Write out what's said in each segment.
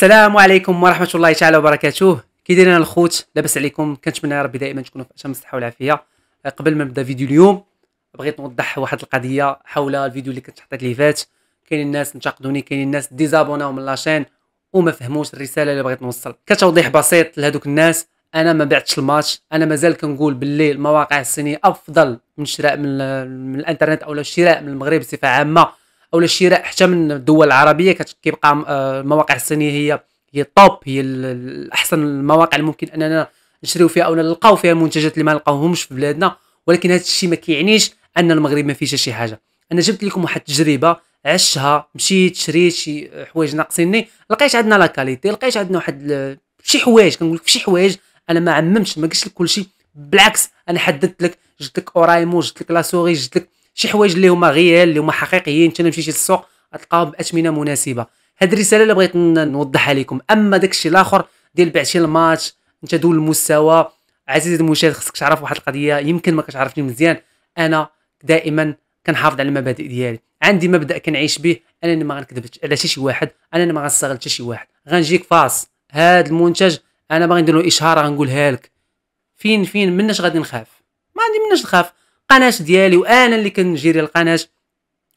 السلام عليكم ورحمه الله تعالى وبركاته كي دايرين الخوت لاباس عليكم كنتمنى يا ربي دائما تكونوا في اتم الصحه والعافيه آه، قبل ما نبدا فيديو اليوم بغيت نوضح واحد القضيه حول الفيديو اللي كنت حطيت اللي فات كاين الناس انتقدوني كاين الناس ديزابوناو من لاشين وما فهموش الرساله اللي بغيت نوصل كتوضيح بسيط لهذوك الناس انا ما بعتش الماتش انا مازال كنقول باللي المواقع الصينيه افضل من شراء من, من الانترنت او شراء من المغرب بصفه عامه او للشراء حتى من الدول العربيه كيبقى آه، المواقع الصينيه هي هي الطوب هي احسن المواقع اللي ممكن اننا نشريو فيها او نلقاو فيها المنتجات اللي ما نلقاوهمش في بلادنا ولكن هذا الشيء ما كيعنيش ان المغرب ما فيهش شي حاجه انا جبت لكم واحد التجربه عشتها مشيت شريت شي حوايج ناقصيني لقيت عندنا لا كاليتي لقيت عندنا واحد شي حوايج كنقول لك شي حوايج انا ما عممتش ما قلتش لك كلشي بالعكس انا حددت لك جبت لك اورايمو جبت لك لا سوري جبت لك شي حوايج اللي هما غيال اللي هما حقيقيين حتى مشيتي للسوق غتلقاهم باثمنه مناسبه هاد الرساله اللي بغيت نوضحها لكم اما داكشي الاخر ديال بعتي الماتش انت دول المستوى عزيزي المشاهد خصك تعرف واحد القضيه يمكن ما كتعرفني مزيان انا دائما كنحافظ على المبادئ ديالي عندي مبدا كنعيش به انا ما غنكذب على شي شي واحد انا ما غنستغل حتى شي واحد غنجيك فاص هاد المنتج انا باغي ندير له اشهار غنقولها لك فين فين مناش غادي نخاف ما عندي مناش نخاف القناه ديالي وانا اللي كنجيري القناه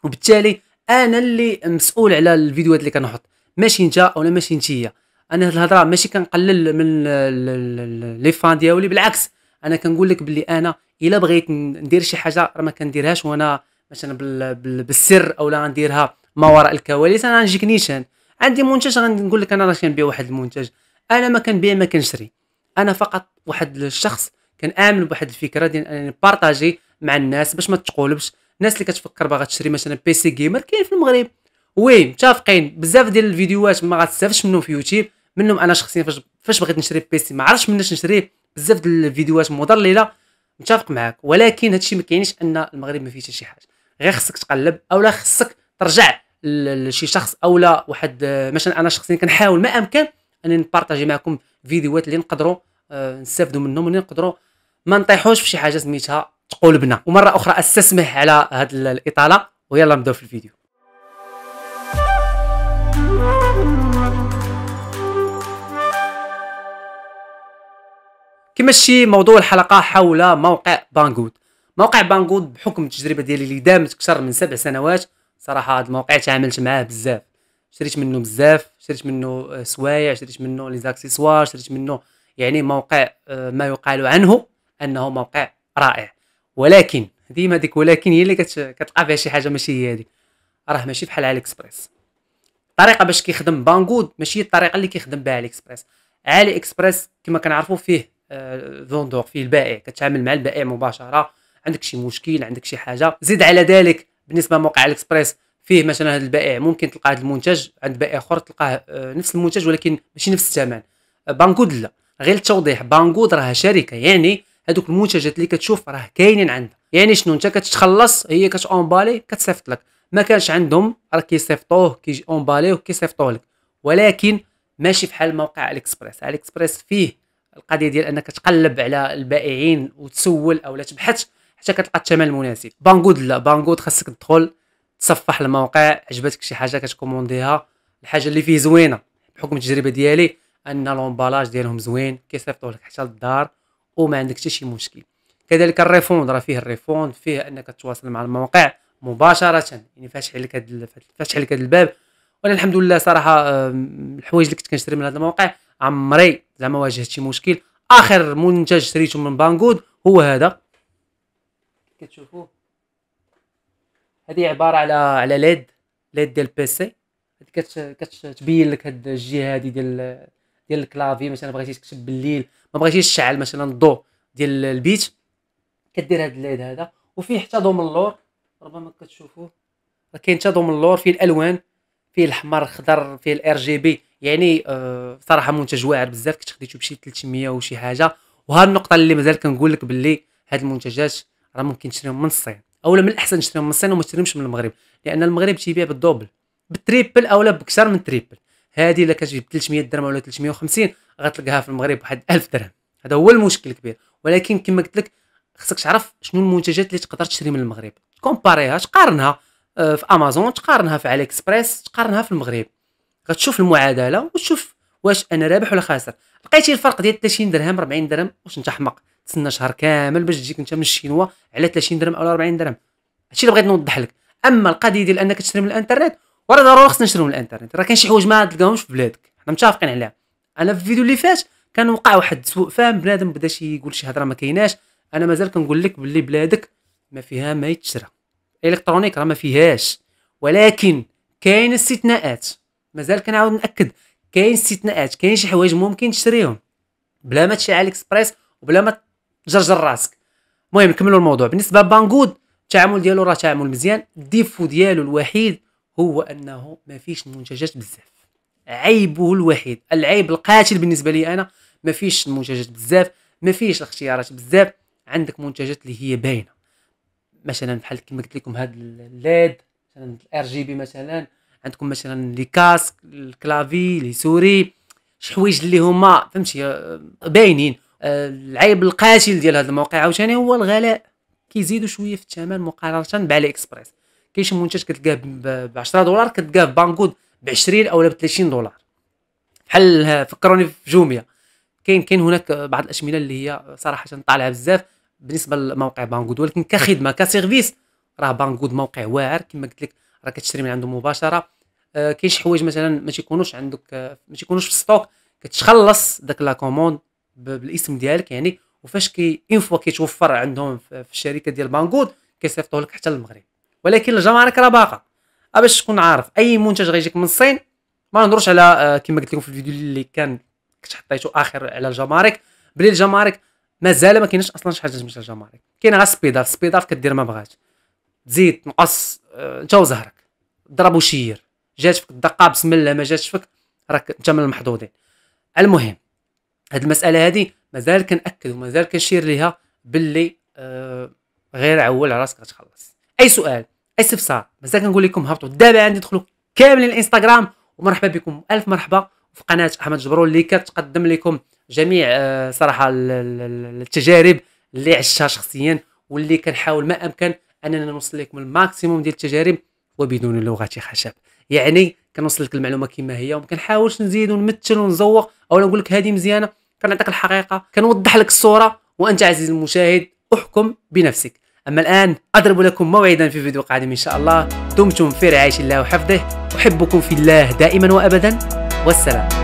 وبالتالي انا اللي مسؤول على الفيديوهات اللي كنحط ماشي انت ولا ماشي انت هي انا هاد الهضره ماشي كنقلل من لي فان ديالي بالعكس انا كنقول لك باللي انا الا بغيت ندير شي حاجه راه ما كنديرهاش وانا مثلا بالسر او لا غنديرها ما وراء الكواليس انا غنجيك نيشان عندي منتج غنقول لك انا راه كنبيع واحد المنتج انا ما كنبيع ما كنشري انا فقط واحد الشخص كنامن بواحد الفكره ديال انني بارطاجي مع الناس باش ما تقولبش الناس اللي كتفكر باغا تشري مثلا بي سي جيمر كاين في المغرب وي متفقين بزاف ديال الفيديوهات ما غتستافش منهم في يوتيوب منهم انا شخصيا فاش فاش بغيت نشري بيسي ما عرفتش مناش نشريه بزاف ديال الفيديوهات مضلله متفق معاك ولكن هادشي ما كيعنيش ان المغرب ما فيه حتى شي حاجه غير خصك تقلب اولا خصك ترجع لشي شخص اولا واحد مثلا انا شخصيا كنحاول ما امكن اني نبارطاجي معكم فيديوهات اللي نقدروا آه، نستافدوا منهم اللي نقدروا ما نطيحوش في شي حاجه سميتها تقول بنا ومره اخرى استسمح على هذه الاطاله ويلا نبداو في الفيديو كما شي موضوع الحلقه حول موقع بانغود موقع بانغود بحكم التجربه ديالي اللي دامت اكثر من سبع سنوات صراحه هذا الموقع تعاملت معاه بزاف شريت منه بزاف شريت منه سوايع شريت منه لي زاكسيسوار شريت منه يعني موقع آه، ما يقال عنه انه موقع رائع ولكن ديما ديك ولكن هي اللي كتلقى فيها شي حاجه ماشي هي هذيك راه ماشي بحال علي اكسبريس الطريقه باش كيخدم بانغود ماشي الطريقه اللي كيخدم بها علي اكسبريس علي اكسبريس كما كنعرفوا فيه فوندور آه، فيه البائع كتعامل مع البائع مباشره عندك شي مشكل عندك شي حاجه زيد على ذلك بالنسبه لموقع علي اكسبريس فيه مثلا هذا البائع ممكن تلقى هذا المنتج عند بائع اخر تلقاه آه، نفس المنتج ولكن ماشي نفس الثمن بانغود آه، لا غير التوضيح بانغود راه شركه يعني هذوك المنتجات اللي كتشوف راه كاينين عندها يعني شنو انت كتخلص هي كتونبالي كتصيفط لك ما كانش عندهم راه كيصيفطوه كيونباليه وكيصيفطوه لك ولكن ماشي بحال موقع الاكسبريس الاكسبريس فيه القضيه ديال انك تقلب على البائعين وتسول او لا تبحث حتى كتلقى الثمن المناسب بانغود لا بانغود خاصك تدخل تصفح الموقع عجبتك شي حاجه كتكومونديها الحاجه اللي فيه زوينه بحكم التجربه ديالي ان لومبالاج ديالهم زوين كيصيفطوه لك حتى للدار وما عندك حتى شي مشكل كذلك الريفوند راه فيه الريفوند فيه انك تتواصل مع الموقع مباشره يعني فاتح لك فاتح لك هذا الباب وانا الحمد لله صراحه الحوايج اللي كنت كنشري من هذا الموقع عمري زعما واجهت شي مشكل اخر منتج شريته من بانغود هو هذا كتشوفوه هذه عباره على على ليد ليد ديال بيسي كتبين لك هاد الجهه هذه ديال ديال الكلافي مثلا بغيتي تكتب بالليل ما بغيتيش تشعل مثلا الضوء ديال البيت كدير هذا الليد هذا وفيه حتى ضو من اللور ربما كتشوفوه راه كاين حتى ضو من اللور فيه الالوان فيه الاحمر الخضر فيه الار جي بي يعني آه صراحه منتج واعر بزاف كنت خديته بشي 300 وشي حاجه وها النقطه اللي مازال كنقول لك باللي هاد المنتجات راه ممكن تشريهم من الصين اولا من الاحسن تشريهم من الصين وما تشريهمش من المغرب لان المغرب تيبيع بالدوبل بالتريبل اولا بكثر من تريبل هذه الا كتجيب 300 درهم ولا 350 غتلقاها في المغرب بواحد 1000 درهم هذا هو المشكل الكبير ولكن كما قلت لك خصك تعرف شنو المنتجات اللي تقدر تشري من المغرب كومباريها تقارنها آه، في امازون تقارنها في علي اكسبريس تقارنها في المغرب غتشوف المعادله وتشوف واش انا رابح ولا خاسر لقيتي الفرق ديال 30 درهم 40 درهم واش انت حمق تسنى شهر كامل باش تجيك انت من الشينوا على 30 درهم او 40 درهم هادشي اللي بغيت نوضح لك اما القضيه ديال انك تشري من الانترنت وراه ضروري خصنا نشريو من الانترنت راه كاين شي حوايج ما تلقاهمش في بلادك حنا متفقين عليها انا في الفيديو اللي فات كان وقع واحد سوء فهم بنادم بدا شي يقول شي هضره ما كايناش انا مازال كنقول لك باللي بلادك ما فيها ما يتشرى الكترونيك راه ما فيهاش ولكن كاين استثناءات مازال كنعاود ناكد كاين استثناءات كاين شي حوايج ممكن تشريهم بلا ما تشري على الاكسبريس وبلا ما تجرجر راسك المهم نكملوا الموضوع بالنسبه لبانغود التعامل ديالو راه تعامل مزيان الديفو ديالو الوحيد هو انه ما فيش منتجات بزاف عيبه الوحيد العيب القاتل بالنسبه لي انا ما فيش منتجات بزاف ما فيش الاختيارات بزاف عندك منتجات اللي هي باينه مثلا بحال كما قلت لكم هاد الليد مثلا الار جي بي مثلا عندكم مثلا لي كاسك الكلافي لي سوري شي حوايج اللي هما فهمتي آه، باينين آه، العيب القاتل ديال هذا الموقع عاوتاني هو الغلاء كيزيدوا شويه في الثمن مقارنه بعلي اكسبريس كاين شي منتج كتلقاه ب 10 دولار كتلقاه بانكود ب 20 او ب 30 دولار بحال فكروني في جوميا كاين كاين هناك بعض الاشمله اللي هي صراحه طالعه بزاف بالنسبه لموقع بانكود ولكن كخدمه كسيرفيس راه بانكود موقع واعر كما قلت لك راه كتشري من عنده مباشره آه كاين شي حوايج مثلا ما تيكونوش عندك آه، ما تيكونوش في الستوك كتخلص داك لا كوموند بالاسم ديالك يعني وفاش كي اون فوا كيتوفر عندهم في الشركه ديال بانكود كيصيفطوه لك حتى للمغرب ولكن الجمارك راه باقا باش تكون عارف اي منتج غيجيك من الصين ما نهضروش على آه، كما قلت لكم في الفيديو اللي كان كنت حطيته اخر على الجمارك بلي الجمارك مازال ما كاينش اصلا شي حاجه تمشي الجمارك كاين غير سبيدار سبيدار كدير ما بغات تزيد تنقص انت آه، وزهرك ضرب وشير جات فيك الدقه بسم الله ما جاتش فيك راك انت من المحظوظين المهم هاد المساله هادي مازال كنأكد ومازال كنشير ليها باللي آه غير عول على راسك غتخلص اي سؤال استفسار مازال كنقول لكم هبطوا دابا عندي دخلوا كاملين الانستغرام ومرحبا بكم الف مرحبا في قناه احمد جبرول اللي كتقدم لكم جميع آه، صراحه التجارب اللي عشتها شخصيا واللي كنحاول ما امكن اننا نوصل لكم الماكسيموم ديال التجارب وبدون لغه خشب يعني كنوصل لك المعلومه كما هي وما كنحاولش نزيد ونمثل ونزوق او نقول لك هذه مزيانه كنعطيك الحقيقه كنوضح لك الصوره وانت عزيزي المشاهد احكم بنفسك أما الآن أضرب لكم موعدا في فيديو قادم إن شاء الله دمتم في رعاية الله وحفظه أحبكم في الله دائما وأبدا والسلام